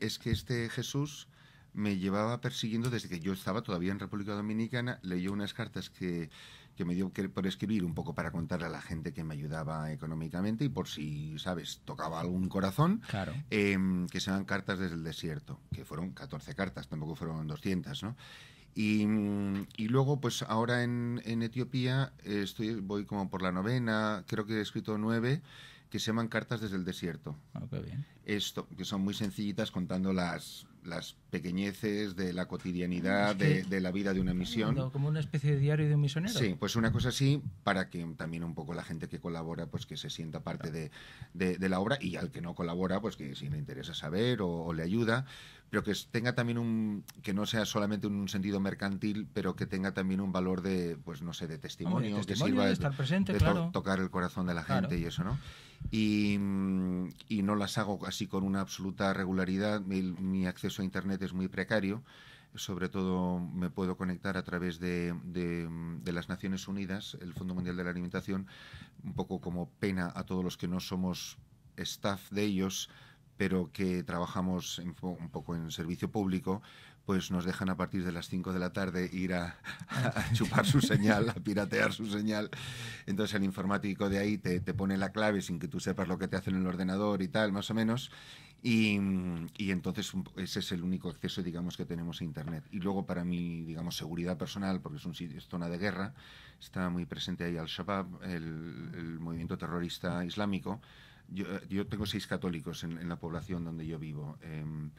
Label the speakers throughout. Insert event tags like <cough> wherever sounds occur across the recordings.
Speaker 1: es que este Jesús me llevaba persiguiendo desde que yo estaba todavía en República Dominicana, leyó unas cartas que, me dio por escribir un poco para contarle a la gente que me ayudaba económicamente y por si, ¿sabes?, tocaba algún corazón, em, que se llaman Cartas desde el Desierto, que fueron 14 cartas, tampoco fueron 200, ¿no? Y, luego, pues ahora en, Etiopía eh, estoy, voy como por la novena, creo que he escrito nueve que se llaman Cartas desde el Desierto. Ah, qué bien. Esto, que son muy sencillitas contando las, las pequeñeces de la cotidianidad, de, la vida de una misión.
Speaker 2: Como una especie de diario de un misionero. Sí,
Speaker 1: pues una cosa así para que también un poco la gente que colabora pues que se sienta parte de, la obra y al que no colabora pues que si le interesa saber o le ayuda pero que tenga también un que no sea solamente un sentido mercantil pero que tenga también un valor de pues no sé de testimonio, de estar presente de tocar el corazón de la gente y eso no y, no las hago así con una absoluta regularidad mi, acceso a internet es muy precario sobre todo me puedo conectar a través de, de las Naciones Unidas, el Fondo Mundial de la Alimentación, un poco como pena a todos los que no somos staff de ellos, pero que trabajamos un poco en servicio público, pues nos dejan a partir de las 5 de la tarde ir a, <laughs> chupar su señal, a piratear su señal. Entonces el informático de ahí te, pone la clave sin que tú sepas lo que te hacen en el ordenador y tal, más o menos. Y, entonces ese es el único acceso, digamos, que tenemos a Internet. Y luego para mí, digamos, seguridad personal, porque es, un, zona de guerra, está muy presente ahí al Shabab, el movimiento terrorista islámico, eh, yo, tengo seis católicos en, la población donde yo vivo. Em,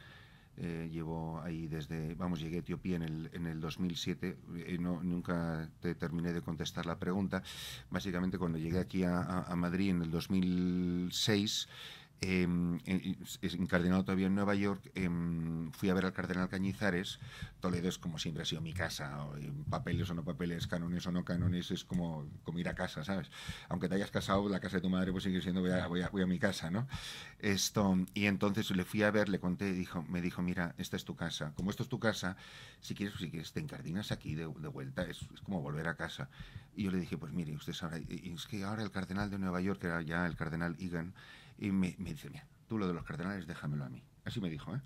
Speaker 1: eh, llevo ahí desde, vamos, llegué a Etiopía en el, en el 2007, eh, no, nunca te terminé de contestar la pregunta. Básicamente cuando llegué aquí a, a Madrid en el 2006, eh, em, encardenado todavía en Nueva York, em, fui a ver al cardenal Cañizares. Toledo es como siempre ha sido mi casa, em, papeles o no papeles, canones o no canones es como, ir a casa, ¿sabes? Aunque te hayas casado, la casa de tu madre pues sigue siendo voy a, voy a, mi casa, ¿no? Esto, y entonces le fui a ver, le conté, dijo, me dijo, mira, esta es tu casa. Como esto es tu casa, si quieres, si quieres, te encardinas aquí de, vuelta, es, como volver a casa. Y yo le dije, pues mire, usted sabe y es que ahora el cardenal de Nueva York, que era ya el cardenal Egan, y me, dice, mira, tú lo de los cardenales déjamelo a mí. Así me dijo, ¿eh?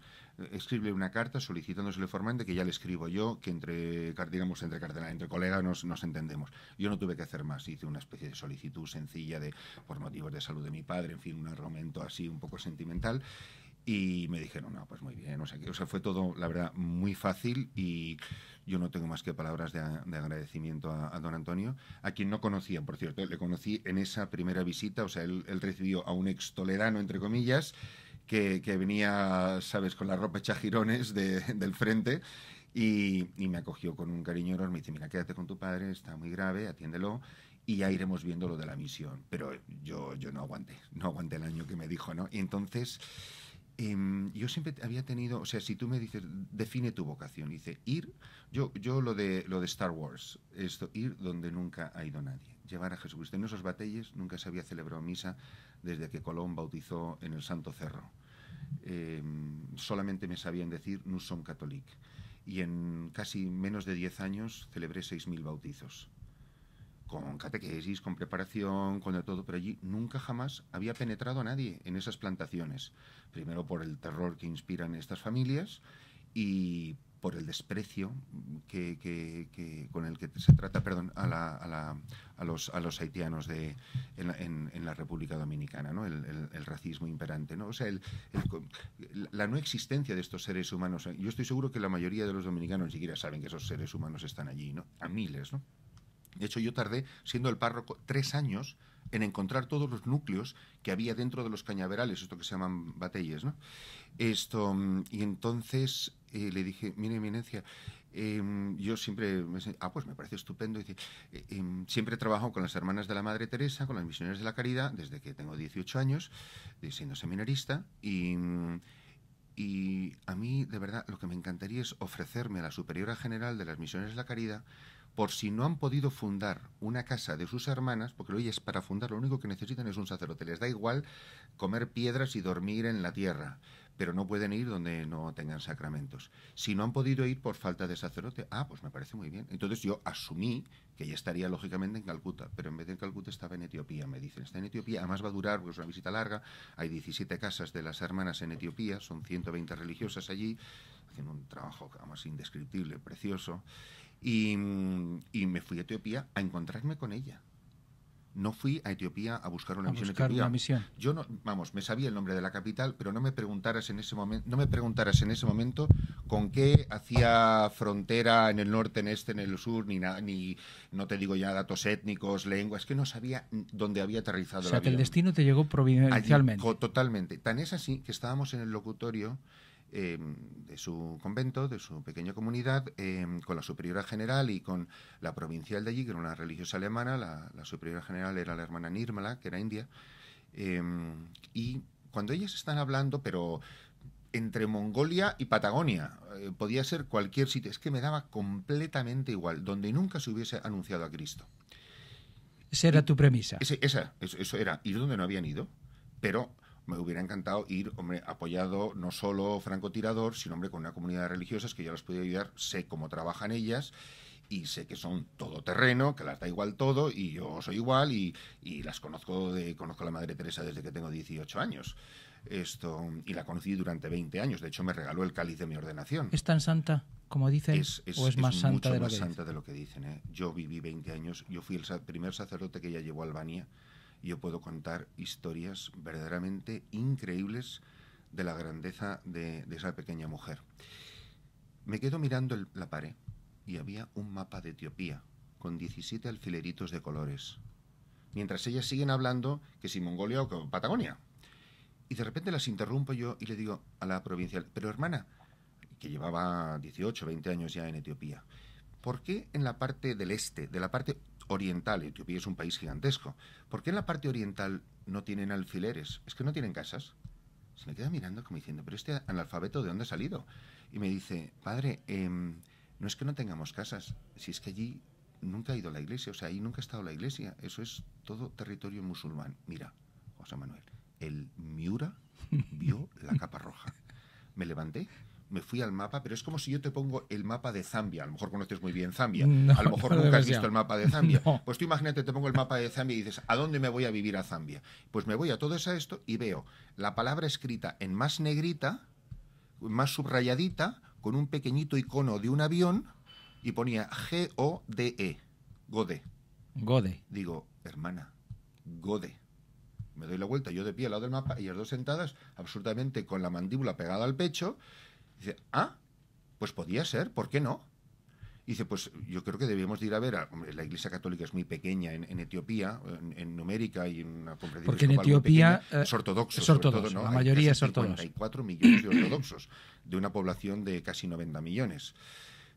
Speaker 1: Escribe una carta solicitándosele formalmente que ya le escribo yo, que entre, digamos, entre cardenales, entre colegas nos, nos, entendemos. Yo no tuve que hacer más, hice una especie de solicitud sencilla de, por motivos de salud de mi padre, en fin, un argumento así un poco sentimental, y me dijeron, no, pues muy bien, O sea, fue todo, la verdad, muy fácil y yo no tengo más que palabras de, agradecimiento a, don Antonio, a quien no conocía, por cierto. Le conocí en esa primera visita, o sea, él, recibió a un ex tolerano, entre comillas, que, venía, sabes, con la ropa hecha jirones del frente y, me acogió con un cariño enorme. Me dice, mira, quédate con tu padre, está muy grave, atiéndelo y ya iremos viendo lo de la misión. Pero yo, yo no aguanté, no aguanté el año que me dijo, ¿no? Y entonces Em, yo siempre había tenido, o sea, si tú me dices, define tu vocación, dice, ir, yo, yo lo, de, lo de Star Wars, esto, ir donde nunca ha ido nadie, llevar a Jesucristo. En esos batalles nunca se había celebrado misa desde que Colón bautizó en el Santo Cerro. Em, solamente me sabían decir, no son católicos, Y en casi menos de 10 años celebré 6.000 bautizos con catequesis, con preparación, con de todo, pero allí nunca jamás había penetrado a nadie en esas plantaciones. Primero por el terror que inspiran estas familias y por el desprecio que, con el que se trata perdón, a, los, haitianos de, en, la República Dominicana, ¿no? el, racismo imperante. ¿no? O sea, la no existencia de estos seres humanos. Yo estoy seguro que la mayoría de los dominicanos ni siquiera saben que esos seres humanos están allí, ¿no? a miles. ¿no? De hecho, yo tardé, siendo el párroco, tres años en encontrar todos los núcleos que había dentro de los cañaverales, esto que se llaman batelles, ¿no? Esto, mm, y entonces eh, le dije, mire, eminencia, em, yo siempre, me, ah, pues me parece estupendo, dice, eh, em, siempre trabajo con las hermanas de la Madre Teresa, con las Misiones de la Caridad, desde que tengo 18 años, siendo seminarista, y, mm, y a mí, de verdad, lo que me encantaría es ofrecerme a la superiora general de las misiones de la Caridad, por si no han podido fundar una casa de sus hermanas, porque hoy es para fundar, lo único que necesitan es un sacerdote. Les da igual comer piedras y dormir en la tierra, pero no pueden ir donde no tengan sacramentos. Si no han podido ir por falta de sacerdote, ah, pues me parece muy bien. Entonces yo asumí que ya estaría lógicamente en Calcuta, pero en vez de en Calcuta estaba en Etiopía, me dicen. Está en Etiopía, además va a durar porque es una visita larga. Hay 17 casas de las hermanas en Etiopía, son 120 religiosas allí, hacen un trabajo, además, indescriptible, precioso. Y, me fui a Etiopía a encontrarme con ella. No fui a Etiopía a buscar una, misión, buscar Yo no, vamos, me sabía el nombre de la capital, pero no me preguntaras en ese momento, no me preguntaras en ese momento con qué hacía frontera en el norte, en este, en el sur, ni nada, ni no te digo ya datos étnicos, lenguas, que no sabía dónde había aterrizado. O sea, el que el
Speaker 2: destino te llegó providencialmente.
Speaker 1: totalmente. Tan es así que estábamos en el locutorio Em, de su convento, de su pequeña comunidad, em, con la superiora general y con la provincial de allí, que era una religiosa alemana, la, superiora general era la hermana Nirmala, que era india, em, y cuando ellas están hablando, pero entre Mongolia y Patagonia, eh, podía ser cualquier sitio, es que me daba completamente igual, donde nunca se hubiese anunciado a Cristo.
Speaker 2: Esa era tu premisa.
Speaker 1: esa, eso era ir donde no habían ido, pero me hubiera encantado ir, hombre, apoyado no solo francotirador, sino, hombre, con una comunidad de religiosas que yo las podía ayudar, sé cómo trabajan ellas y sé que son todo terreno que las da igual todo y yo soy igual y, las conozco, de, conozco a la Madre Teresa desde que tengo 18 años. Esto, y la conocí durante 20 años, de hecho me regaló el cáliz de mi ordenación.
Speaker 2: ¿Es tan santa como dicen es, o es más santa de lo que santa de lo que dicen. ¿eh?
Speaker 1: Yo viví 20 años, yo fui el primer sacerdote que ya llevó a Albania yo puedo contar historias verdaderamente increíbles de la grandeza de, esa pequeña mujer. Me quedo mirando la pared y había un mapa de Etiopía con 17 alfileritos de colores. Mientras ellas siguen hablando que si Mongolia o Patagonia. Y de repente las interrumpo yo y le digo a la provincial, pero hermana, que llevaba 18, 20 años ya en Etiopía, ¿por qué en la parte del este, de la parte oriental, Etiopía es un país gigantesco, ¿por qué en la parte oriental no tienen alfileres? Es que no tienen casas. Se me queda mirando como diciendo, pero este analfabeto, ¿de dónde ha salido? Y me dice, padre, em, no es que no tengamos casas, si es que allí nunca ha ido la iglesia, o sea, ahí nunca ha estado la iglesia, eso es todo territorio musulmán. Mira, José Manuel, el Miura vio la capa roja. Me levanté me fui al mapa, pero es como si yo te pongo el mapa de Zambia. A lo mejor conoces muy bien Zambia, <laughs> a lo mejor nunca has visto el mapa de Zambia. <laughs> Pues tú imagínate, te pongo el mapa de Zambia y dices, ¿a dónde me voy a vivir a Zambia? Pues me voy a todo eso, esto y veo la palabra escrita en más negrita, más subrayadita, con un pequeñito icono de un avión y ponía G-O-D-E, Gode. Gode. Digo, hermana, Gode me doy la vuelta, yo de pie al lado del mapa, y las dos sentadas, absolutamente con la mandíbula pegada al pecho, Dice, ah, pues podía ser, ¿por qué no? dice, pues yo creo que debemos ir a ver, a, la Iglesia Católica es muy pequeña en, Etiopía, en, numérica y en una Porque en Etiopía eh, es ortodoxo. la mayoría es ortodoxo. 54 millones de ortodoxos de una población de casi 90 millones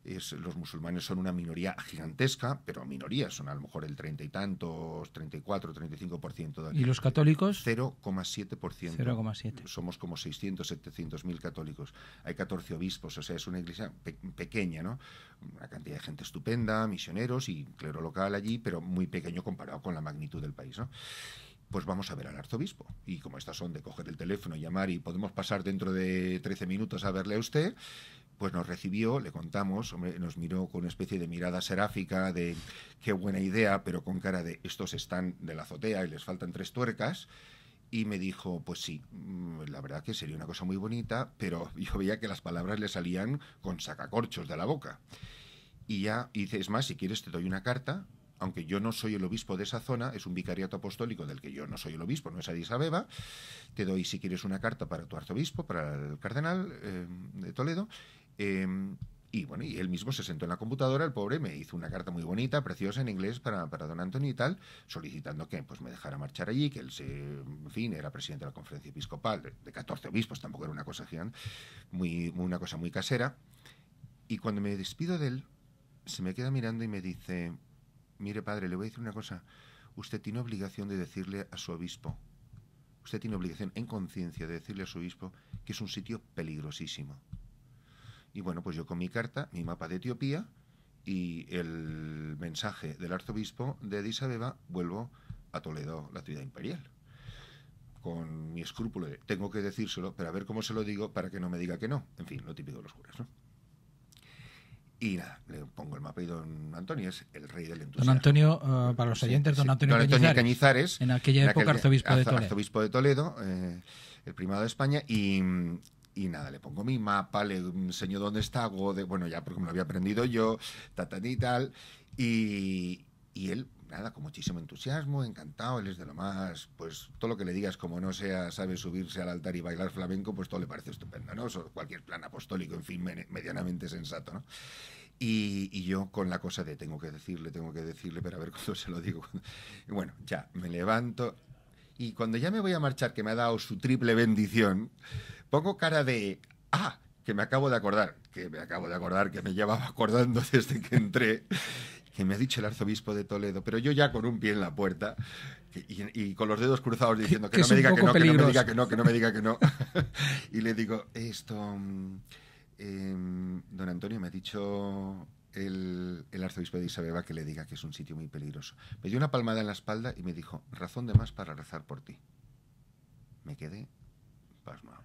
Speaker 1: los musulmanes son una minoría gigantesca, pero minoría, son a lo mejor el treinta y tantos, 34, 35% de aquí. ¿Y los católicos? 0,7%. 0,7. Somos como 600, 700 mil católicos. Hay 14 obispos, o sea, es una iglesia pequeña, ¿no? Una cantidad de gente estupenda, misioneros y clero local allí, pero muy pequeño comparado con la magnitud del país, ¿no? pues vamos a ver al arzobispo. Y como estas son de coger el teléfono, llamar y podemos pasar dentro de 13 minutos a verle a usted, pues nos recibió, le contamos, nos miró con una especie de mirada seráfica de qué buena idea, pero con cara de estos están de la azotea y les faltan tres tuercas. Y me dijo, pues sí, mm, la verdad que sería una cosa muy bonita, pero <laughs> yo veía que las palabras le salían con sacacorchos de la boca. Y ya hice, es más, si quieres te doy una carta, aunque yo no soy el obispo de esa zona, es un vicariato apostólico del que yo no soy el obispo, no es Addis Abeba, te doy si quieres una carta para tu arzobispo, para el cardenal eh, de Toledo, Em, y bueno, y él mismo se sentó en la computadora, el pobre, me hizo una carta muy bonita, preciosa, en inglés para, don Antonio y tal, solicitando que pues, me dejara marchar allí, que él, en fin, era presidente de la conferencia episcopal, de, 14 obispos, tampoco era una cosa muy, una cosa muy casera. Y cuando me despido de él, se me queda mirando y me dice, mire padre, le voy a decir una cosa, usted tiene obligación de decirle a su obispo, usted tiene obligación en conciencia de decirle a su obispo que es un sitio peligrosísimo y bueno, pues yo con mi carta, mi mapa de Etiopía y el mensaje del arzobispo de Addis Abeba vuelvo a Toledo, la ciudad imperial. Con mi escrúpulo de tengo que decírselo, pero a ver cómo se lo digo para que no me diga que no. En fin, lo típico de los curas, ¿no? Y nada, le pongo el mapa y don Antonio es el rey del entusiasmo. Don Antonio, ah, para los oyentes, don Antonio, Cañizares, En aquella época arzobispo, de Toledo. arzobispo de Toledo. Eh, el primado de España, y, y nada, le pongo mi mapa, le enseño dónde está Gode, bueno, ya porque me lo había aprendido yo, ta y tal, y, y él, nada, con muchísimo entusiasmo, encantado, él es de lo más, pues todo lo que le digas, como no sea, sabe subirse al altar y bailar flamenco, pues todo le parece estupendo, ¿no? cualquier plan apostólico, en fin, medianamente sensato, ¿no? Y, y, yo con la cosa de tengo que decirle, tengo que decirle, pero a ver cuándo se lo digo. bueno, ya, me levanto, y cuando ya me voy a marchar, que me ha dado su triple bendición, pongo cara de, ah, que me acabo de acordar, que me acabo de acordar, que me llevaba acordando <laughs> desde que entré, que me ha dicho el arzobispo de Toledo, pero yo ya con un pie en la puerta y, con los dedos cruzados diciendo que, no me diga que no, que no me diga que no, que no me diga que no. y le digo, esto, mm, em, don Antonio, me ha dicho el, arzobispo de Isabeba que le diga que es un sitio muy peligroso. Me dio una palmada en la espalda y me dijo, razón de más para rezar por ti. Me quedé pasmado.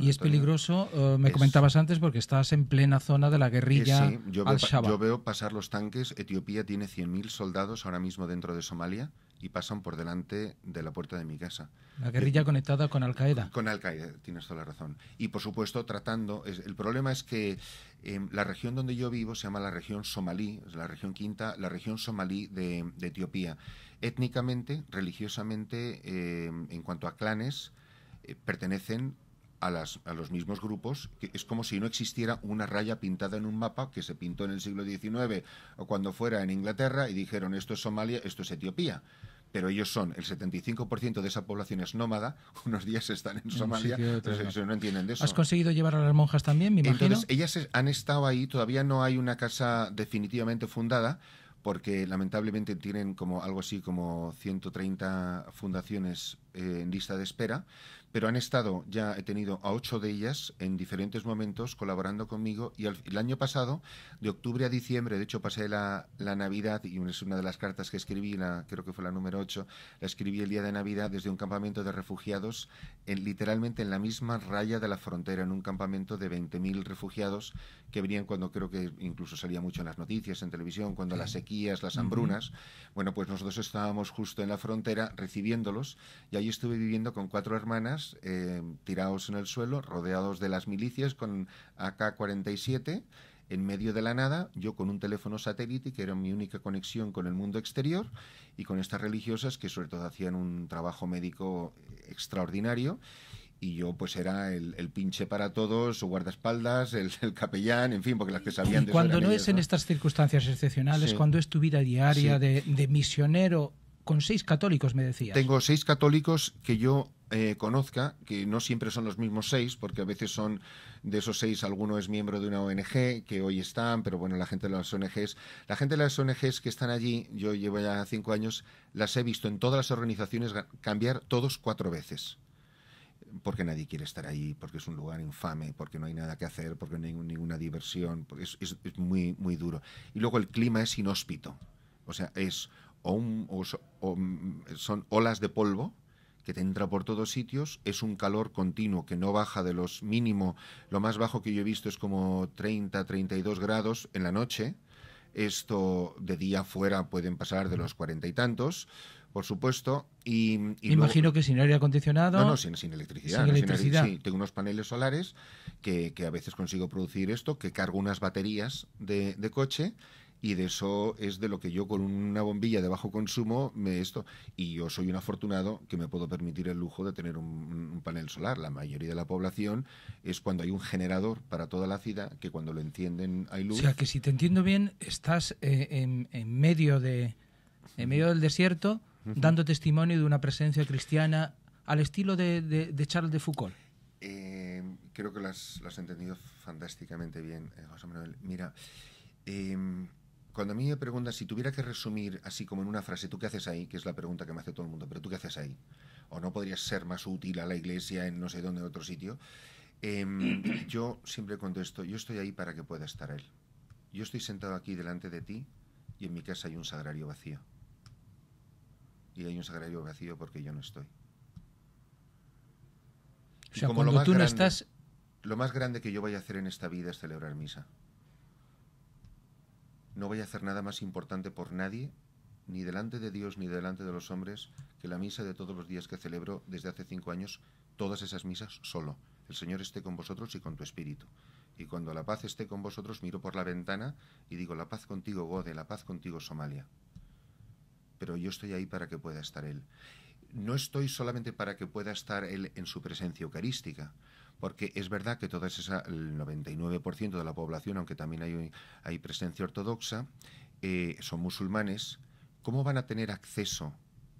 Speaker 1: y es peligroso, eh, me comentabas
Speaker 2: antes, porque estás en plena zona de la guerrilla. Eh, al veo, yo
Speaker 1: veo pasar los tanques. Etiopía tiene 100.000 soldados ahora mismo dentro de Somalia y pasan por delante de la puerta de mi casa. La guerrilla eh, conectada con Al Qaeda. Con Al Qaeda, tienes toda la razón. Y por supuesto, tratando. el problema es que em, la región donde yo vivo se llama la región somalí, es la región quinta, la región somalí de, Etiopía. Étnicamente, religiosamente, em, en cuanto a clanes, eh, pertenecen a, a, los mismos grupos, que es como si no existiera una raya pintada en un mapa que se pintó en el siglo XIX o cuando fuera en Inglaterra y dijeron esto es Somalia, esto es Etiopía pero ellos son el 75% de esa población es nómada, <laughs> unos días están en Somalia, no entienden de eso. ¿Has
Speaker 2: conseguido llevar a las monjas también, me imagino? Entonces,
Speaker 1: ellas han estado ahí, todavía no hay una casa definitivamente fundada, porque lamentablemente tienen como algo así como 130 fundaciones eh, en lista de espera, pero han estado, ya he tenido a ocho de ellas en diferentes momentos colaborando conmigo y el año pasado, de octubre a diciembre, de hecho pasé la, Navidad y es una de las cartas que escribí, la, creo que fue la número ocho, la escribí el día de Navidad desde un campamento de refugiados, literalmente en la misma raya de la frontera, en un campamento de 20.000 refugiados que venían cuando creo que incluso salía mucho en las noticias, en televisión, cuando las sequías, las hambrunas. Bueno, pues nosotros estábamos justo en la frontera recibiéndolos y ahí estuve viviendo con cuatro hermanas eh, tirados en el suelo, rodeados de las milicias con AK-47, en medio de la nada, yo con un teléfono satélite, que era mi única conexión con el mundo exterior, y con estas religiosas que sobre todo hacían un trabajo médico extraordinario y yo pues era el, pinche para todos, su guardaespaldas, el, capellán, en fin, porque las que sabían... cuando no es en estas
Speaker 2: circunstancias excepcionales, cuando es tu vida diaria de, misionero con seis católicos, me decías. Tengo
Speaker 1: seis católicos que yo eh, conozca, que no siempre son los mismos seis, porque a veces son de esos seis, alguno es miembro de una ONG, que hoy están, pero bueno, la gente de las ONGs, la gente de las ONGs que están allí, yo llevo ya cinco años, las he visto en todas las organizaciones cambiar todos cuatro veces porque nadie quiere estar ahí, porque es un lugar infame, porque no hay nada que hacer, porque no hay ninguna diversión, porque es, es muy, muy duro. Y luego el clima es inhóspito, o sea, es o, mm, mm, son olas de polvo que te entra por todos sitios, es un calor continuo que no baja de los mínimo, lo más bajo que yo he visto es como 30, 32 grados en la noche, esto de día afuera pueden pasar de los cuarenta y tantos, por supuesto. Y, Imagino
Speaker 2: que sin aire acondicionado. No, no, sin,
Speaker 1: electricidad. Sin sí, tengo unos paneles solares que, a veces consigo producir esto, que cargo unas baterías de coche y de eso es de lo que yo con una bombilla de bajo consumo me esto. Y yo soy un afortunado que me puedo permitir el lujo de tener un, panel solar. La mayoría de la población es cuando hay un generador para toda la ciudad que cuando lo encienden hay luz. O sea que
Speaker 2: si te entiendo bien, estás eh, en, medio de medio del desierto dando testimonio de una presencia cristiana al estilo de, Charles de Foucault.
Speaker 1: Eh, creo que lo has, entendido fantásticamente bien, eh, José Manuel. Mira, eh, cuando a mí me preguntan si tuviera que resumir así como en una frase, ¿tú qué haces ahí? Que es la pregunta que me hace todo el mundo, pero ¿tú qué haces ahí? ¿O no podrías ser más útil a la iglesia en no sé dónde, en otro sitio? Em, <clears throat> yo siempre contesto, yo estoy ahí para que pueda estar Él. Yo estoy sentado aquí delante de ti y en mi casa hay un sagrario vacío. Y hay un sagrario vacío porque yo no estoy. O sea, como tú no estás... Lo más grande que yo voy a hacer en esta vida es celebrar misa no voy a hacer nada más importante por nadie, ni delante de Dios ni delante de los hombres, que la misa de todos los días que celebro desde hace cinco años, todas esas misas solo. El Señor esté con vosotros y con tu espíritu. Y cuando la paz esté con vosotros, miro por la ventana y digo, la paz contigo, Gode, la paz contigo, Somalia. Pero yo estoy ahí para que pueda estar Él. No estoy solamente para que pueda estar Él en su presencia eucarística, porque es verdad que toda esa, el 99% de la población, aunque también hay, hay presencia ortodoxa, eh, son musulmanes, ¿cómo van a tener acceso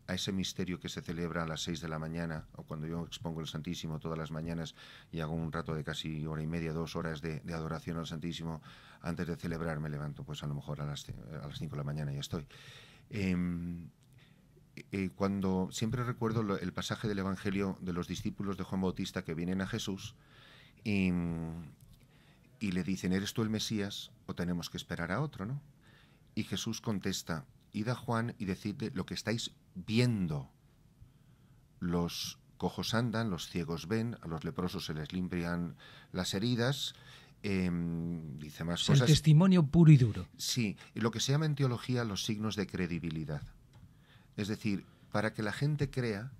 Speaker 1: a ese misterio que se celebra a las 6 de la mañana, o cuando yo expongo el Santísimo todas las mañanas y hago un rato de casi hora y media, dos horas de, adoración al Santísimo, antes de celebrar me levanto, pues a lo mejor a las, eh, a las 5 de la mañana ya estoy. Em, eh, cuando siempre recuerdo el pasaje del Evangelio de los discípulos de Juan Bautista que vienen a Jesús y, le dicen, ¿eres tú el Mesías o tenemos que esperar a otro? ¿no? Y Jesús contesta, id a Juan y decidle lo que estáis viendo. Los cojos andan, los ciegos ven, a los leprosos se les limpian las heridas. Em, dice más es El
Speaker 2: testimonio puro y duro.
Speaker 1: Sí, lo que se llama en teología los signos de credibilidad. Es decir, para que la gente crea,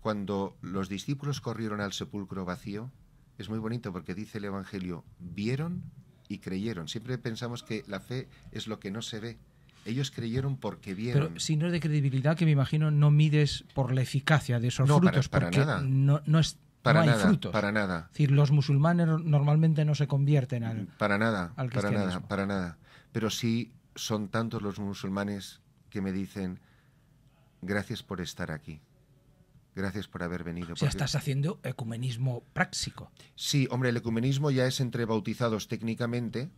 Speaker 1: cuando los discípulos corrieron al sepulcro vacío, es muy bonito porque dice el Evangelio, vieron y creyeron. Siempre pensamos que la fe es lo que no se ve. Ellos creyeron porque vieron. Pero
Speaker 2: si no es de credibilidad, que me imagino no mides por la eficacia de esos frutos, para, porque nada. No, no es para hay frutos. Para nada. Es decir, los musulmanes normalmente no se convierten al
Speaker 1: Para nada, para nada, para nada. Pero sí son tantos los musulmanes que me dicen, Gracias por estar aquí. Gracias por haber venido. O sea, estás
Speaker 2: haciendo ecumenismo
Speaker 1: práctico. Sí, hombre, el ecumenismo ya es entre bautizados técnicamente.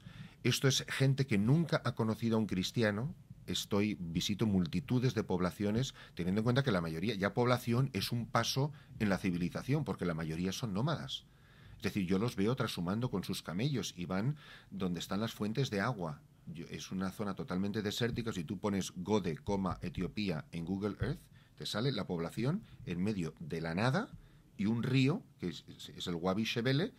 Speaker 1: Esto es gente que nunca ha conocido a un cristiano. Estoy, visito multitudes de poblaciones, teniendo en cuenta que la mayoría, ya población, es un paso en la civilización, porque la mayoría son nómadas. Es decir, yo los veo trashumando con sus camellos y van donde están las fuentes de agua, es una zona totalmente desértica. Si tú pones Gode, Etiopía en Google Earth, te sale la población en medio de la nada y un río, que es, el Wabi Shebele,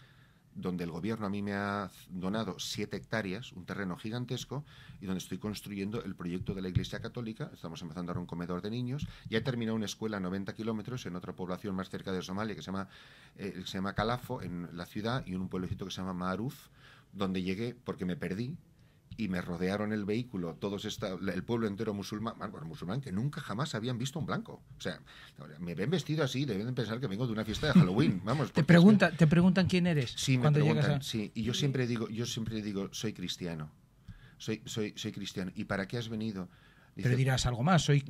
Speaker 1: donde el gobierno a mí me ha donado siete hectáreas, un terreno gigantesco, y donde estoy construyendo el proyecto de la Iglesia Católica. Estamos empezando ahora un comedor de niños. Ya he terminado una escuela a 90 kilómetros en otra población más cerca de Somalia que se llama, eh, se llama Calafo, en la ciudad, y en un pueblecito que se llama Maruf, donde llegué porque me perdí, y me rodearon el vehículo, todos esta, el pueblo entero musulmán, ah, bueno, musulmán, que nunca jamás habían visto un blanco. O sea, me ven vestido así, deben pensar que vengo de una fiesta de Halloween. <laughs> Vamos. Te
Speaker 2: pregunta, te preguntan quién eres. Sí, me preguntan,
Speaker 1: sí. Y yo siempre digo, yo siempre digo, soy cristiano. Soy, soy, soy cristiano. ¿Y para qué has venido? Dice, pero dirás algo más, soy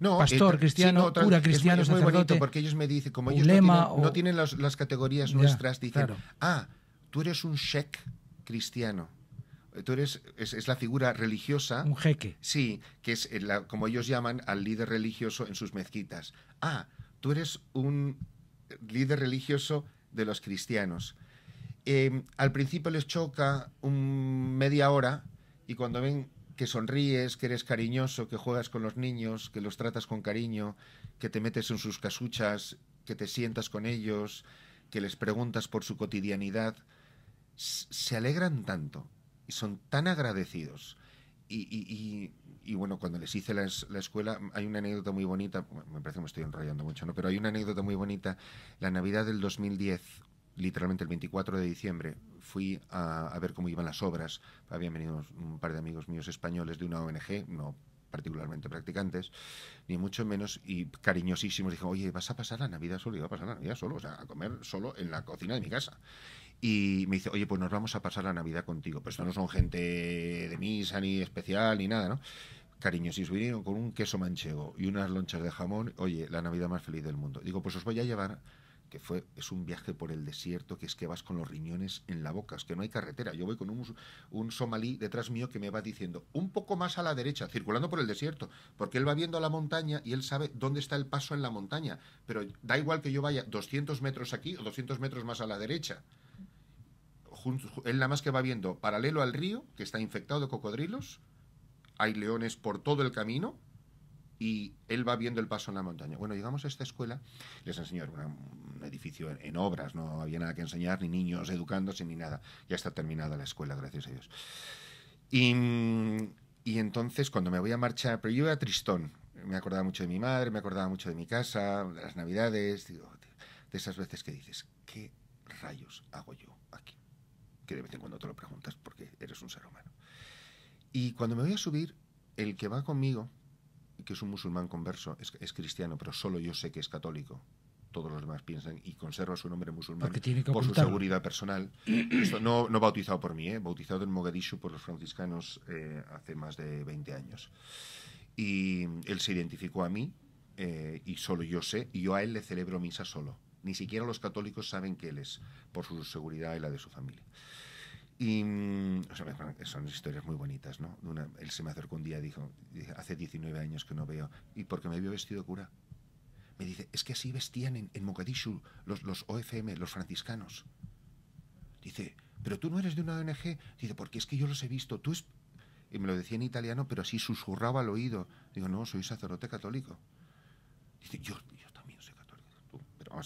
Speaker 1: no, pastor eh, cristiano, cristiano, es muy, bonito porque ellos me dicen, como ellos lema, no tienen, las, categorías nuestras, dicen, ah, tú eres un sheik cristiano tú eres, es, la figura religiosa. Un jeque. Sí, que es eh, como ellos llaman al líder religioso en sus mezquitas. Ah, tú eres un líder religioso de los cristianos. Em, al principio les choca un media hora y cuando ven que sonríes, que eres cariñoso, que juegas con los niños, que los tratas con cariño, que te metes en sus casuchas, que te sientas con ellos, que les preguntas por su cotidianidad, se alegran tanto y son tan agradecidos. Y, bueno, cuando les hice la, escuela, hay una anécdota muy bonita, me parece que me estoy enrollando mucho, ¿no? Pero hay una anécdota muy bonita. La Navidad del 2010, literalmente el 24 de diciembre, fui a, ver cómo iban las obras. Habían venido un par de amigos míos españoles de una ONG, no particularmente practicantes, ni mucho menos, y cariñosísimos. dije, oye, vas a pasar la Navidad solo, iba a pasar la Navidad solo, o sea, a comer solo en la cocina de mi casa y me dice, oye, pues nos vamos a pasar la Navidad contigo. Pues esto no son gente de misa, ni especial, ni nada, ¿no? Cariño, si os vinieron con un queso manchego y unas lonchas de jamón, oye, la Navidad más feliz del mundo. Digo, pues os voy a llevar que fue es un viaje por el desierto que es que vas con los riñones en la boca, es que no hay carretera. Yo voy con un, un, somalí detrás mío que me va diciendo un poco más a la derecha, circulando por el desierto, porque él va viendo la montaña y él sabe dónde está el paso en la montaña, pero da igual que yo vaya 200 metros aquí o 200 metros más a la derecha él nada más que va viendo paralelo al río, que está infectado de cocodrilos, hay leones por todo el camino, y él va viendo el paso en la montaña. Bueno, llegamos a esta escuela, les enseñó un edificio en, obras, no había nada que enseñar, ni niños educándose, ni nada. Ya está terminada la escuela, gracias a Dios. Y, entonces, cuando me voy a marchar, pero yo iba a Tristón, me acordaba mucho de mi madre, me acordaba mucho de mi casa, de las navidades, de esas veces que dices, ¿qué rayos hago yo aquí? que de vez en cuando te lo preguntas porque eres un ser humano. Y cuando me voy a subir, el que va conmigo, que es un musulmán converso, es, cristiano, pero solo yo sé que es católico, todos los demás piensan y conserva su nombre musulmán por su seguridad personal. <clears throat> Esto no, no bautizado por mí, ¿eh? bautizado en Mogadishu por los franciscanos eh, hace más de 20 años. Y él se identificó a mí eh, y solo yo sé, y yo a él le celebro misa solo. Ni siquiera los católicos saben que él es, por su seguridad y la de su familia. Y mm, son historias muy bonitas, ¿no? él se me acercó un día dijo, hace 19 años que no veo, ¿y porque me vio vestido cura? Me dice, es que así vestían en, Mogadishu los, OFM, los franciscanos. Dice, pero tú no eres de una ONG. Dice, porque es que yo los he visto, tú Y me lo decía en italiano, pero así susurraba al oído. Digo, no, soy sacerdote católico. Dice, yo,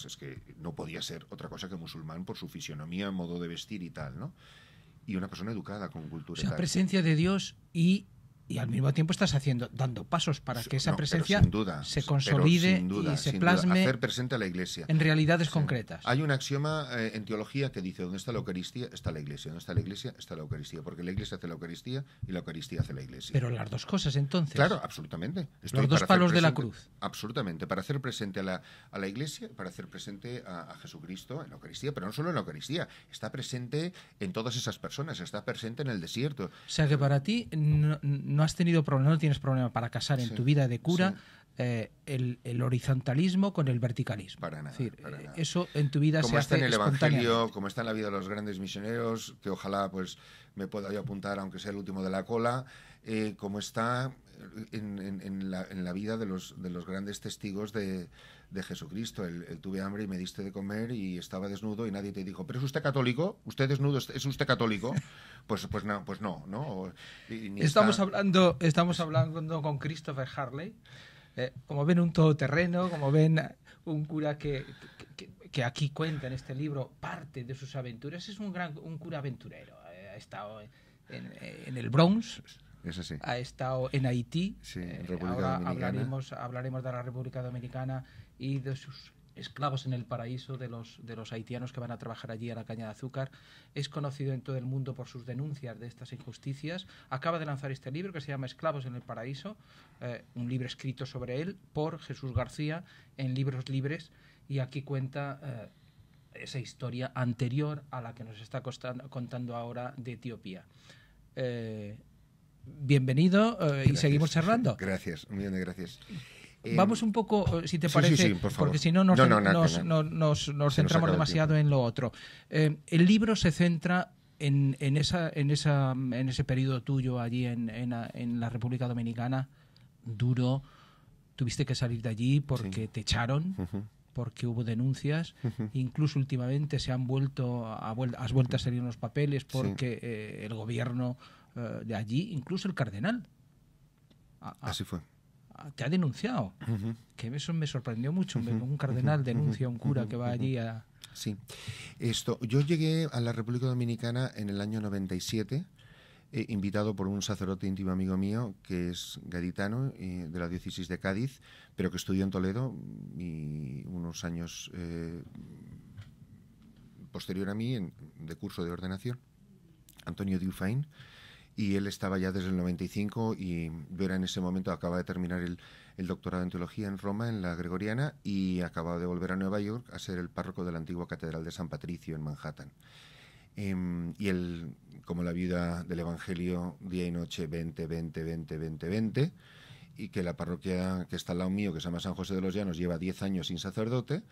Speaker 1: es que no podía ser otra cosa que musulmán por su fisionomía, modo de vestir y tal, ¿no? Y una persona educada con cultura. la presencia
Speaker 2: de Dios y y al mismo tiempo estás haciendo dando pasos para que esa presencia se consolide y se plasme hacer
Speaker 1: presente a la iglesia en
Speaker 2: realidades concretas
Speaker 1: hay un axioma eh, en teología que dice dónde está la Eucaristía está la iglesia dónde está la iglesia está la Eucaristía porque la iglesia hace la Eucaristía y la Eucaristía hace la iglesia pero
Speaker 2: las dos cosas entonces claro
Speaker 1: absolutamente los dos palos de la cruz absolutamente para hacer presente a la, a la iglesia para hacer presente a, Jesucristo en la Eucaristía pero no solo en la Eucaristía está presente en todas esas personas está presente en el desierto o
Speaker 2: sea que para ti no has tenido problema, no tienes problema para casar en tu vida de cura. Eh, el, horizontalismo con el verticalismo. Para nada, es decir, Eso en tu vida como está en el Evangelio,
Speaker 1: como está en la vida de los grandes misioneros, que ojalá pues me pueda yo apuntar, aunque sea el último de la cola, eh, como está en, la, vida de los grandes testigos de, de Jesucristo. Él, tuve hambre y me diste de comer y estaba desnudo y nadie te dijo, pero es usted católico, usted desnudo, es usted católico. <laughs> Pues, pues no, pues no, ¿no? estamos, hablando,
Speaker 2: estamos hablando con Christopher Harley. Eh, como ven un todoterreno, como ven un cura que, que, aquí cuenta en este libro parte de sus aventuras, es un gran un cura aventurero. Eh, ha estado en, el Bronx,
Speaker 1: Ha estado en Haití. Eh, República Dominicana. hablaremos,
Speaker 2: hablaremos de la República Dominicana y de sus esclavos en el paraíso de los, de los haitianos que van a trabajar allí a la caña de azúcar. Es conocido en todo el mundo por sus denuncias de estas injusticias. Acaba de lanzar este libro que se llama Esclavos en el paraíso, eh, un libro escrito sobre él por Jesús García en Libros Libres y aquí cuenta... Eh, esa historia anterior a la que nos está contando ahora de Etiopía. Eh, bienvenido y seguimos
Speaker 1: charlando. Gracias, un millón de gracias. Eh, Vamos un poco, eh, si te parece, porque si no nos, centramos demasiado
Speaker 2: en lo otro. Eh, el libro se centra en, esa, en, esa, en ese periodo tuyo allí en, la República Dominicana, duro, tuviste que salir de allí porque te echaron. porque hubo denuncias, incluso últimamente se han vuelto, has vuelto a salir unos papeles porque el gobierno de allí, incluso el cardenal, Así fue te ha denunciado. Que eso me sorprendió mucho. Un cardenal denuncia a un cura que va allí a...
Speaker 1: Sí, esto. Yo llegué a la República Dominicana en el año 97, eh, invitado por un sacerdote íntimo amigo mío, que es gaditano, eh, de la diócesis de Cádiz, pero que estudió en Toledo y unos años eh, posterior a mí, en, de curso de ordenación, Antonio Dufain y él estaba ya desde el 95 y yo era en ese momento, acaba de terminar el, doctorado en teología en Roma, en la Gregoriana, y acababa de volver a Nueva York a ser el párroco de la antigua Catedral de San Patricio en Manhattan. Em, y él, como la viuda del Evangelio, día y noche 20, 20, 20, 20, 20, y que la parroquia que está al lado mío, que se llama San José de los Llanos, lleva 10 años sin sacerdote,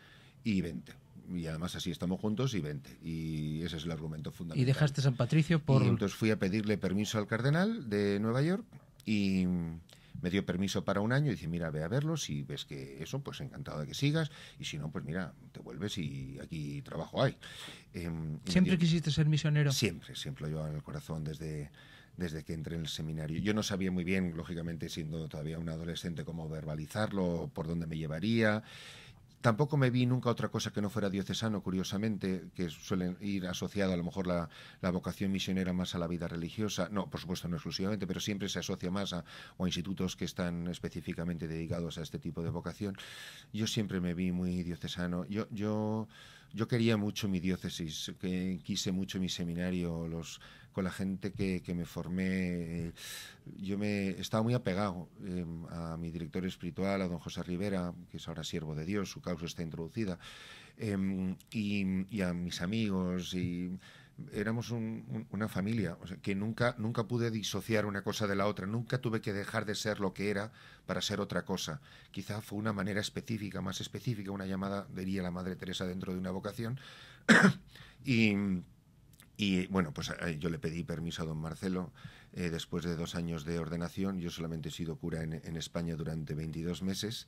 Speaker 1: y 20 y además así estamos juntos y vente. Y ese es el argumento fundamental. Y dejaste San
Speaker 2: Patricio por... Y entonces
Speaker 1: fui a pedirle permiso al cardenal de Nueva York y me dio permiso para un año y dice, mira, ve a verlo, si ves que eso, pues encantado de que sigas, y si no, pues mira, te vuelves y aquí trabajo hay. Em, ¿Siempre quisiste ser misionero? Siempre, siempre lo llevaba en el corazón desde, desde que entré en el seminario. Yo no sabía muy bien, lógicamente, siendo todavía un adolescente, cómo verbalizarlo, por dónde me llevaría. Tampoco me vi nunca otra cosa que no fuera diocesano, curiosamente, que suelen ir asociado a lo mejor la, vocación misionera más a la vida religiosa. No, por supuesto, no exclusivamente, pero siempre se asocia más a, o institutos que están específicamente dedicados a este tipo de vocación. Yo siempre me vi muy diocesano. Yo, yo yo quería mucho mi diócesis, que quise mucho mi seminario, los, con la gente que, me formé. Eh, yo me estaba muy apegado eh, a mi director espiritual, a don José Rivera, que es ahora siervo de Dios, su causa está introducida, eh, y, y, a mis amigos. y éramos una familia, o que nunca, nunca pude disociar una cosa de la otra, nunca tuve que dejar de ser lo que era para ser otra cosa. Quizá fue una manera específica, más específica, una llamada, diría la Madre Teresa, dentro de una vocación. <coughs> y, bueno, pues eh, yo le pedí permiso a don Marcelo. Eh, después de dos años de ordenación, yo solamente he sido cura en, en España durante 22 meses.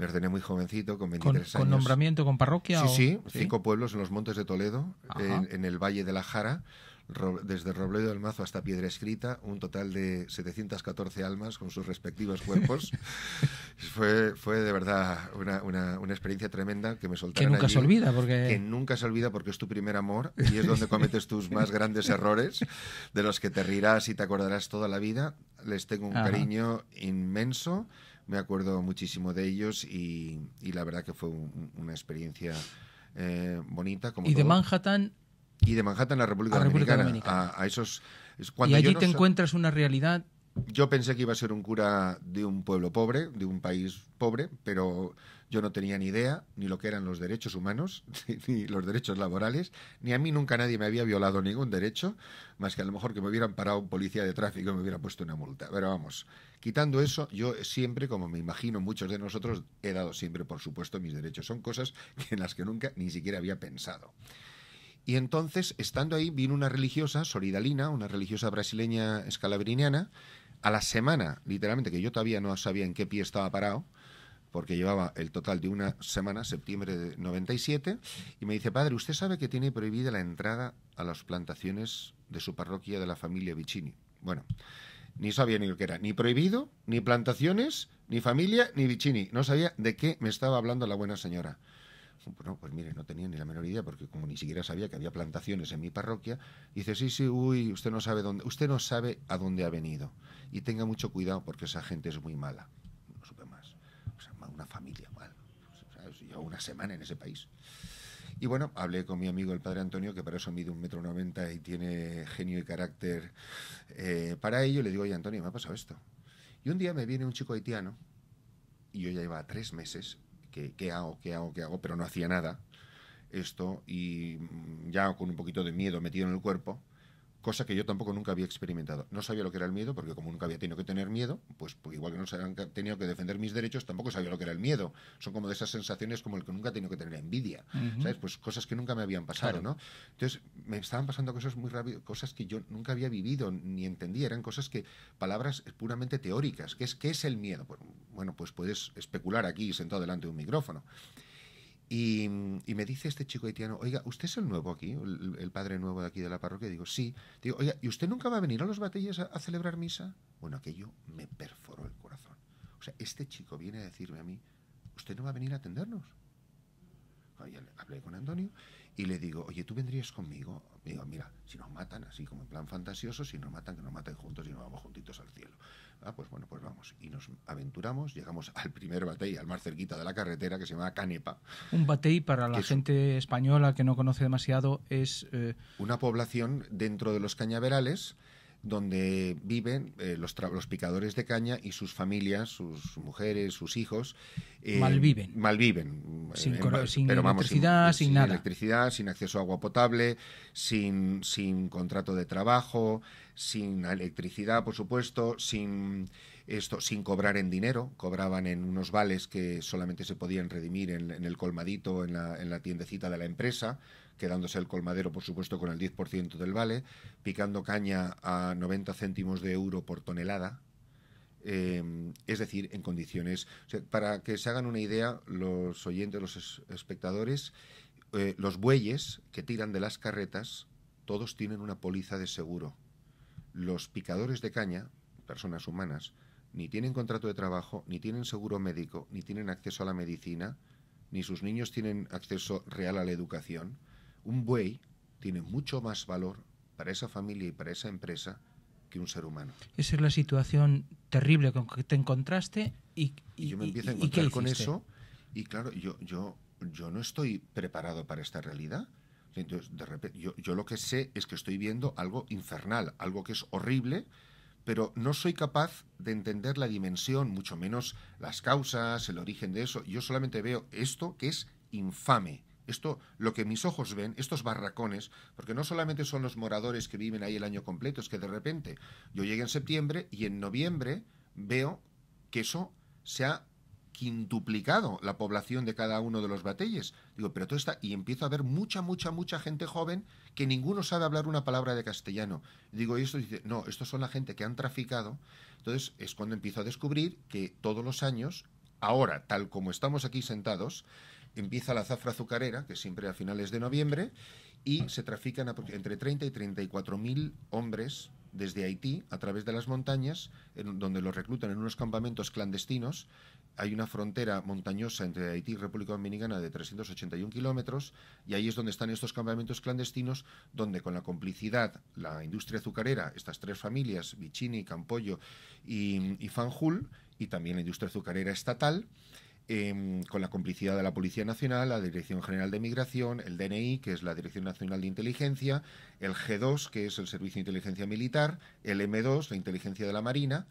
Speaker 1: Me ordené muy jovencito, con 23 años. ¿Con nombramiento,
Speaker 2: con parroquia? Sí, sí, cinco
Speaker 1: pueblos en los montes de Toledo, en, el Valle de la Jara, desde Robledo del Mazo hasta Piedra Escrita, un total de 714 almas con sus respectivos cuerpos. <laughs> fue, fue de verdad una, una, una experiencia tremenda que me soltaron Que nunca se olvida, porque... Que nunca se olvida porque es tu primer amor y es donde cometes tus más grandes errores, de los que te rirás y te acordarás toda la vida. Les tengo un cariño inmenso me acuerdo muchísimo de ellos y, y la verdad que fue una experiencia eh, bonita. Como y de
Speaker 2: Manhattan.
Speaker 1: Y de Manhattan a ah, República, Dominicana. A, esos, y allí te encuentras
Speaker 2: una realidad
Speaker 1: yo pensé que iba a ser un cura de un pueblo pobre, de un país pobre, pero yo no tenía ni idea ni lo que eran los derechos humanos, <laughs> ni los derechos laborales, ni a mí nunca nadie me había violado ningún derecho, más que a lo mejor que me hubieran parado un policía de tráfico y me hubiera puesto una multa. Pero vamos, quitando eso, yo siempre, como me imagino muchos de nosotros, he dado siempre, por supuesto, mis derechos. Son cosas en las que nunca ni siquiera había pensado. Y entonces, estando ahí, vino una religiosa, solidalina una religiosa brasileña escalabriniana, a la semana, literalmente, que yo todavía no sabía en qué pie estaba parado, porque llevaba el total de una semana, septiembre de 97, y me dice, padre, ¿usted sabe que tiene prohibida la entrada a las plantaciones de su parroquia de la familia Vicini? Bueno, ni sabía ni lo que era, ni prohibido, ni plantaciones, ni familia, ni Vicini. No sabía de qué me estaba hablando la buena señora. Pues no, pues mire, no tenía ni la menor idea, porque como ni siquiera sabía que había plantaciones en mi parroquia, dice, sí, sí, uy, usted no sabe dónde, usted no sabe a dónde ha venido. Y tenga mucho cuidado porque esa gente es muy mala. No supe más. O sea, una familia mala. Pues, llevo una semana en ese país. Y bueno, hablé con mi amigo el padre Antonio, que para eso mide un metro noventa y tiene genio y carácter eh, para ello. Le digo, oye, Antonio, me ha pasado esto. Y un día me viene un chico haitiano, y yo ya iba tres meses ¿qué, hago? ¿Qué hago? ¿Qué hago? Pero no hacía nada esto y mm, ya con un poquito de miedo metido en el cuerpo, cosa que yo tampoco nunca había experimentado. No sabía lo que era el miedo, porque como nunca había tenido que tener miedo, pues, pues igual que no se han tenido que defender mis derechos, tampoco sabía lo que era el miedo. Son como de esas sensaciones como el que nunca he tenido que tener envidia, ¿sabes? Pues cosas que nunca me habían pasado, ¿no? Entonces, me estaban pasando cosas muy rápido, cosas que yo nunca había vivido ni entendía, eran cosas que, palabras puramente teóricas. ¿Qué es, es el miedo? Pues, bueno, pues puedes especular aquí sentado delante de un micrófono. Y, me dice este chico haitiano, oiga, ¿usted es el nuevo aquí? El, padre nuevo de aquí de la parroquia. Digo, sí. Digo, oiga, ¿y usted nunca va a venir a los batalles a, celebrar misa? Bueno, aquello me perforó el corazón. O sea, este chico viene a decirme a mí, ¿usted no va a venir a atendernos? Oye, hablé con Antonio y le digo, oye, ¿tú vendrías conmigo? Me digo, mira, si nos matan, así como en plan fantasioso, si nos matan, que nos maten juntos y nos vamos juntitos al cielo. Ah, pues bueno, pues vamos. Y nos aventuramos, llegamos <laughs> al primer batey, al más cerquita de la carretera, que se llama Canepa.
Speaker 2: Un batey, para la gente española que no conoce demasiado, es... Eh,
Speaker 1: Una población dentro de los cañaverales donde viven eh, los, picadores de caña y sus familias, sus mujeres, sus hijos. Eh, malviven. Malviven. Sin, eh, sin electricidad, sin, nada. Sin electricidad, sin acceso a agua potable, sin, sin contrato de trabajo, sin electricidad, por supuesto, sin esto sin cobrar en dinero, cobraban en unos vales que solamente se podían redimir en, el colmadito, en la, en la tiendecita de la empresa, quedándose el colmadero, por supuesto, con el 10% del vale, picando caña a 90 céntimos de euro por tonelada, eh, es decir, en condiciones. para que se hagan una idea, los oyentes, los espectadores, eh, los bueyes que tiran de las carretas, todos tienen una póliza de seguro. Los picadores de caña, personas humanas, ni tienen contrato de trabajo, ni tienen seguro médico, ni tienen acceso a la medicina, ni sus niños tienen acceso real a la educación. Un buey tiene mucho más valor para esa familia y para esa empresa que un ser humano.
Speaker 2: Esa es la situación terrible con que te encontraste y, yo me empiezo a encontrar con eso
Speaker 1: y claro, yo, yo, yo no estoy preparado para esta realidad. Entonces, de repente, yo, yo lo que sé es que estoy viendo algo infernal, algo que es horrible, pero no soy capaz de entender la dimensión, mucho menos las causas, el origen de eso. Yo solamente veo esto que es infame. Esto, lo que mis ojos ven, estos barracones, porque no solamente son los moradores que viven ahí el año completo, es que de repente yo llegué en septiembre y en noviembre veo que eso se ha quintuplicado la población de cada uno de los batelles. Digo, pero todo está... Y empiezo a ver mucha, mucha, mucha gente joven que ninguno sabe hablar una palabra de castellano. Digo, y esto dice, no, estos son la gente que han traficado. Entonces es cuando empiezo a descubrir que todos los años, ahora, tal como estamos aquí sentados, empieza la zafra azucarera, que siempre a finales de noviembre, y ah. se trafican entre 30 y 34 mil hombres desde Haití a través de las montañas, donde los reclutan en unos campamentos clandestinos. Hay una frontera montañosa entre Haití y República Dominicana de 381 kilómetros, y ahí es donde están estos campamentos clandestinos, donde con la complicidad, la industria azucarera, estas tres familias, Vichini, Campollo y, y Fanjul, y también la industria azucarera estatal, Em, con la complicidad de la Policía Nacional, la Dirección General de Migración, el DNI, que es la Dirección Nacional de Inteligencia, el G2, que es el Servicio de Inteligencia Militar, el M2, la Inteligencia de la Marina,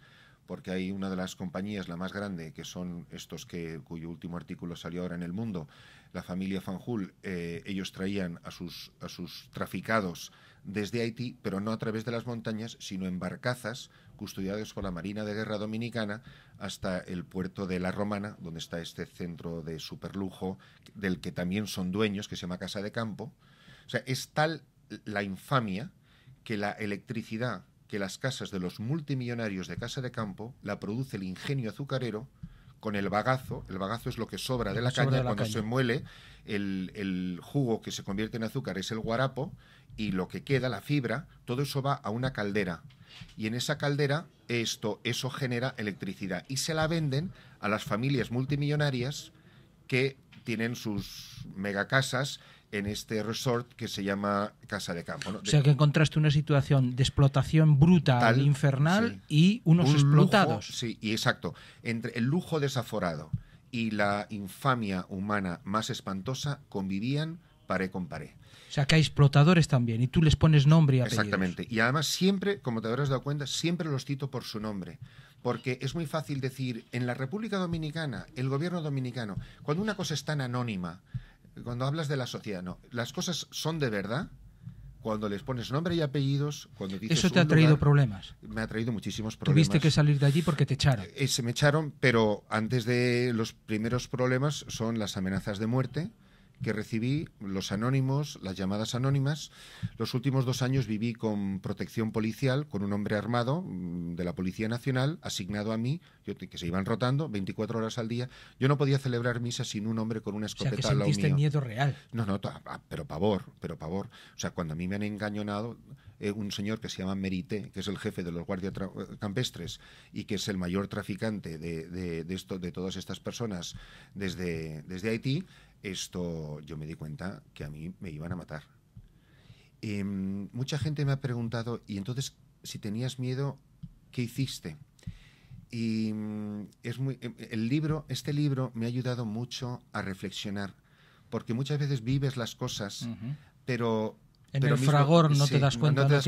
Speaker 1: porque hay una de las compañías, la más grande, que son estos que cuyo último artículo salió ahora en el mundo, la familia Fanjul, eh, ellos traían a sus, a sus traficados desde Haití, pero no a través de las montañas, sino en barcazas custodiadas por la Marina de Guerra Dominicana hasta el puerto de La Romana, donde está este centro de superlujo del que también son dueños, que se llama Casa de Campo. O sea, es tal la infamia que la electricidad que las casas de los multimillonarios de casa de campo la produce el ingenio azucarero con el bagazo. El bagazo es lo que sobra de la caña cuando se muele. El, el, jugo que se convierte en azúcar es el guarapo y lo que queda, la fibra, todo eso va a una caldera. Y en esa caldera esto, eso genera electricidad y se la venden a las familias multimillonarias que tienen sus megacasas en este resort que se llama Casa de Campo. O sea que
Speaker 2: encontraste una situación de explotación bruta, Tal, infernal y unos explotados.
Speaker 1: sí, y exacto. Entre el lujo desaforado y la infamia humana más espantosa convivían paré con paré.
Speaker 2: O sea, que hay explotadores también y tú les pones nombre y apellidos. Exactamente. Y
Speaker 1: además siempre, como te habrás dado cuenta, siempre los cito por su nombre. Porque es muy fácil decir, en la República Dominicana, el gobierno dominicano, cuando una cosa es tan anónima, cuando hablas de la sociedad, no. Las cosas son de verdad cuando les pones nombre y apellidos, cuando Eso te ha traído problemas. Me ha traído muchísimos problemas. Tuviste que
Speaker 2: salir de allí porque te echaron.
Speaker 1: Eh, se me echaron, pero antes de los primeros problemas son las amenazas de muerte que recibí, los anónimos, las llamadas anónimas. Los últimos dos años viví con protección policial, con un hombre armado mm, de la Policía Nacional asignado a mí, yo, que se iban rotando 24 horas al día. Yo no podía celebrar misa sin un hombre con una escopeta o sea, que al lado mío. miedo real? No, no, ah, pero pavor, pero pavor. O sea, cuando a mí me han engañonado, eh, un señor que se llama Merite, que es el jefe de los guardias eh, campestres y que es el mayor traficante de, de, esto, de todas estas personas desde, desde Haití, esto yo me di cuenta que a mí me iban a matar. y em, mucha gente me ha preguntado, y entonces, si tenías miedo, ¿qué hiciste? Y mm, es muy, em, el libro, este libro me ha ayudado mucho a reflexionar, porque muchas veces vives las cosas, pero en pero el fragor no te das cuenta, no, de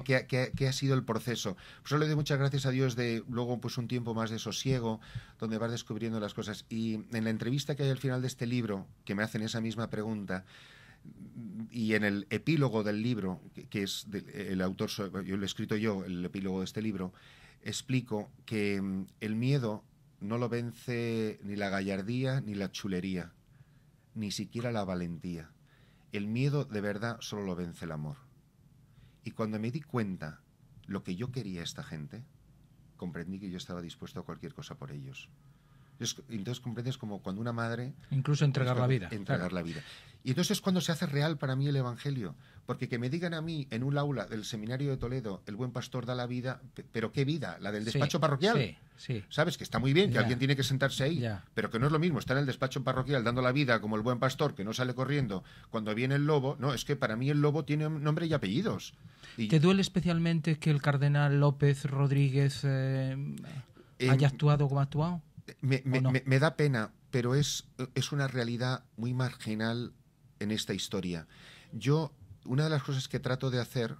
Speaker 1: qué ha sido el proceso. Pues solo le doy muchas gracias a Dios de luego pues un tiempo más de sosiego, donde vas descubriendo las cosas. Y en la entrevista que hay al final de este libro, que me hacen esa misma pregunta, y en el epílogo del libro, que, es el autor, yo lo he escrito yo, el epílogo de este libro, explico que mm, el miedo no lo vence ni la gallardía ni la chulería, ni siquiera la valentía el miedo de verdad solo lo vence el amor. Y cuando me di cuenta lo que yo quería a esta gente, comprendí que yo estaba dispuesto a cualquier cosa por ellos entonces comprendes como cuando una madre... Incluso entregar la vida. Entregar la vida. Y entonces es cuando se hace real para mí el Evangelio, porque que me digan a mí en un aula del seminario de Toledo, el buen pastor da la vida, pero ¿qué vida? ¿La del despacho parroquial? Sí, sí. Sabes que está muy bien, que alguien tiene que sentarse ahí, pero que no es lo mismo estar en el despacho parroquial dando la vida como el buen pastor que no sale corriendo cuando viene el lobo. No, es que para mí el lobo tiene nombre y apellidos. ¿Te
Speaker 2: duele especialmente que el cardenal López Rodríguez eh, haya actuado como ha actuado?
Speaker 1: Me, me, da pena, pero es, es una realidad muy marginal en esta historia. Yo, una de las cosas que trato de hacer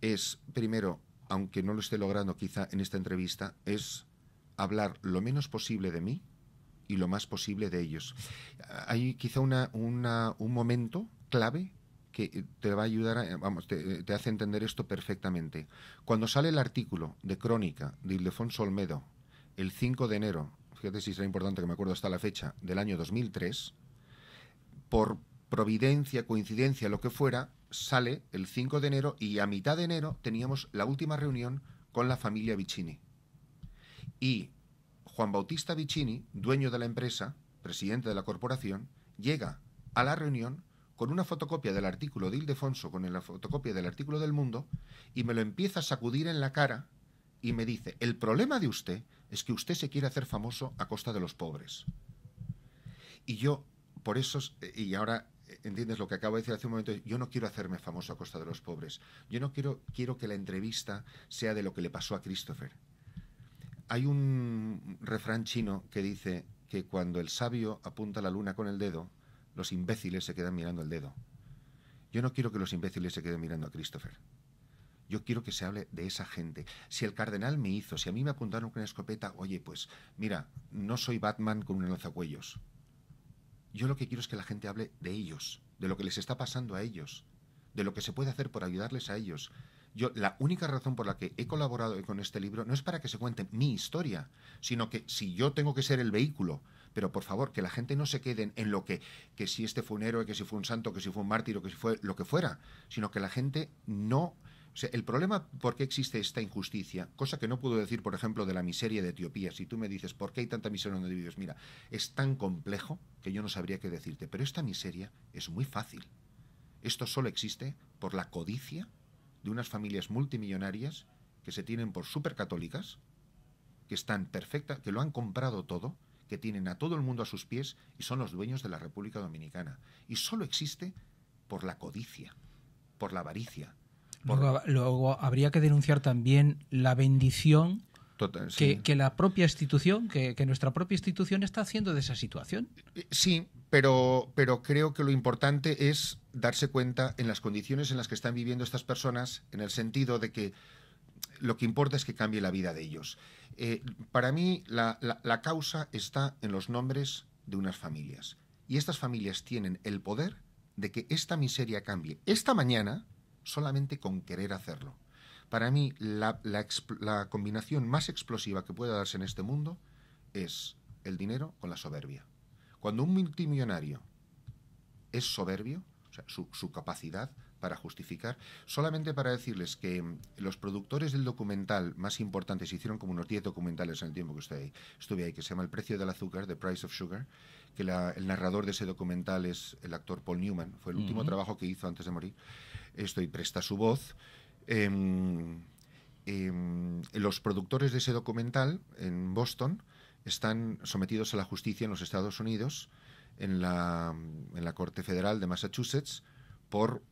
Speaker 1: es, primero, aunque no lo esté logrando quizá en esta entrevista, es hablar lo menos posible de mí y lo más posible de ellos. Hay quizá una, un momento clave que te va a ayudar, a, vamos, te, te, hace entender esto perfectamente. Cuando sale el artículo de Crónica de Ildefonso Olmedo, el 5 de enero fíjate si será importante que me acuerdo hasta la fecha, del año 2003, por providencia, coincidencia, lo que fuera, sale el 5 de enero y a mitad de enero teníamos la última reunión con la familia Vicini. Y Juan Bautista Vicini, dueño de la empresa, presidente de la corporación, llega a la reunión con una fotocopia del artículo de Ildefonso, con la fotocopia del artículo del Mundo, y me lo empieza a sacudir en la cara y me dice, el problema de usted es que usted se quiere hacer famoso a costa de los pobres. Y yo, por eso, eh, y ahora eh, entiendes lo que acabo de decir hace un momento, yo no quiero hacerme famoso a costa de los pobres. Yo no quiero, quiero que la entrevista sea de lo que le pasó a Christopher. Hay un refrán chino que dice que cuando el sabio apunta la luna con el dedo, los imbéciles se quedan mirando el dedo. Yo no quiero que los imbéciles se queden mirando a Christopher. Yo quiero que se hable de esa gente. Si el cardenal me hizo, si a mí me apuntaron con una escopeta, oye, pues mira, no soy Batman con un cuellos. Yo lo que quiero es que la gente hable de ellos, de lo que les está pasando a ellos, de lo que se puede hacer por ayudarles a ellos. Yo, la única razón por la que he colaborado con este libro no es para que se cuente mi historia, sino que si yo tengo que ser el vehículo, pero por favor, que la gente no se quede en lo que, que si este fue un héroe, que si fue un santo, que si fue un mártir o que si fue lo que fuera, sino que la gente no el problema, ¿por qué existe esta injusticia? Cosa que no puedo decir, por ejemplo, de la miseria de Etiopía. Si tú me dices, ¿por qué hay tanta miseria donde vives? Mira, es tan complejo que yo no sabría qué decirte, pero esta miseria es muy fácil. Esto solo existe por la codicia de unas familias multimillonarias que se tienen por supercatólicas, que están perfectas, que lo han comprado todo, que tienen a todo el mundo a sus pies y son los dueños de la República Dominicana. Y solo existe por la codicia, por la avaricia,
Speaker 2: Luego, habría que denunciar también la bendición que, la propia institución, que, nuestra propia institución está haciendo de esa situación.
Speaker 1: Eh, sí, pero, pero creo que lo importante es darse cuenta en las condiciones en las que están viviendo estas personas, en el sentido de que lo que importa es que cambie la vida de ellos. Eh, para mí la causa está en los nombres de unas familias. Y estas familias tienen el poder de que esta miseria cambie. Esta mañana, solamente con querer hacerlo. Para mí, la, combinación más explosiva que puede darse en este mundo es el dinero con la soberbia. Cuando un multimillonario es soberbio, su, capacidad para justificar, solamente para decirles que mm, los productores del documental más importantes, hicieron como unos 10 documentales en el tiempo que usted ahí, estuve ahí, que se llama El precio del azúcar, The Price of Sugar, que el narrador de ese documental es el actor Paul Newman, fue el último trabajo que hizo antes de morir. Estoy presta su voz. Em, em, los productores de ese documental en Boston están sometidos a la justicia en los Estados Unidos, en la, Corte Federal de Massachusetts, por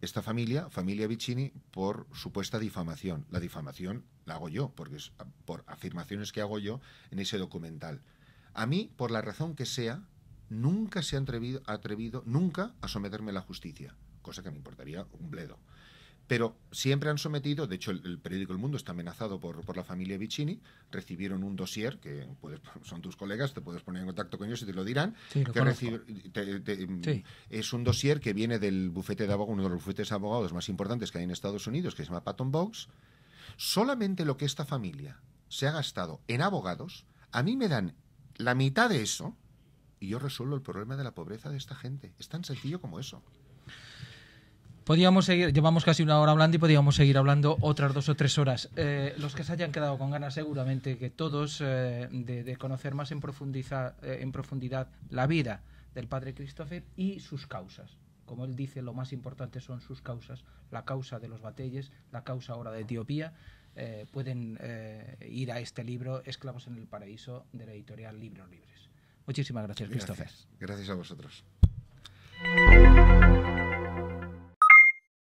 Speaker 1: esta familia, familia Vicini, por supuesta difamación. La difamación la hago yo, porque es por afirmaciones que hago yo en ese documental. A mí, por la razón que sea, nunca se ha atrevido, atrevido nunca a someterme a la justicia cosa que me importaría un bledo. Pero siempre han sometido, de hecho el, periódico El Mundo está amenazado por, la familia Vicini, recibieron un dossier, que <laughs> son tus colegas, te puedes poner en contacto con ellos y te lo dirán. que mm, Es un dossier que viene del bufete de abogados, uno de los bufetes de abogados más importantes que hay en Estados Unidos, que se llama Patton Box. Solamente lo que esta familia se ha gastado en abogados, a mí me dan la mitad de eso y yo resuelvo el problema de la pobreza de esta gente. Es tan sencillo como eso.
Speaker 2: Podíamos seguir, llevamos casi una hora hablando y podíamos seguir hablando otras dos o tres horas. Eh, los que se hayan quedado con ganas, seguramente que todos, eh, de, conocer más en, eh, en profundidad la vida del padre Christopher y sus causas. Como él dice, lo más importante son sus causas, la causa de los batelles, la causa ahora de Etiopía. pueden ir a este libro, Esclavos en el Paraíso, de la editorial Libros Libres. Muchísimas gracias, Christopher.
Speaker 1: gracias a vosotros.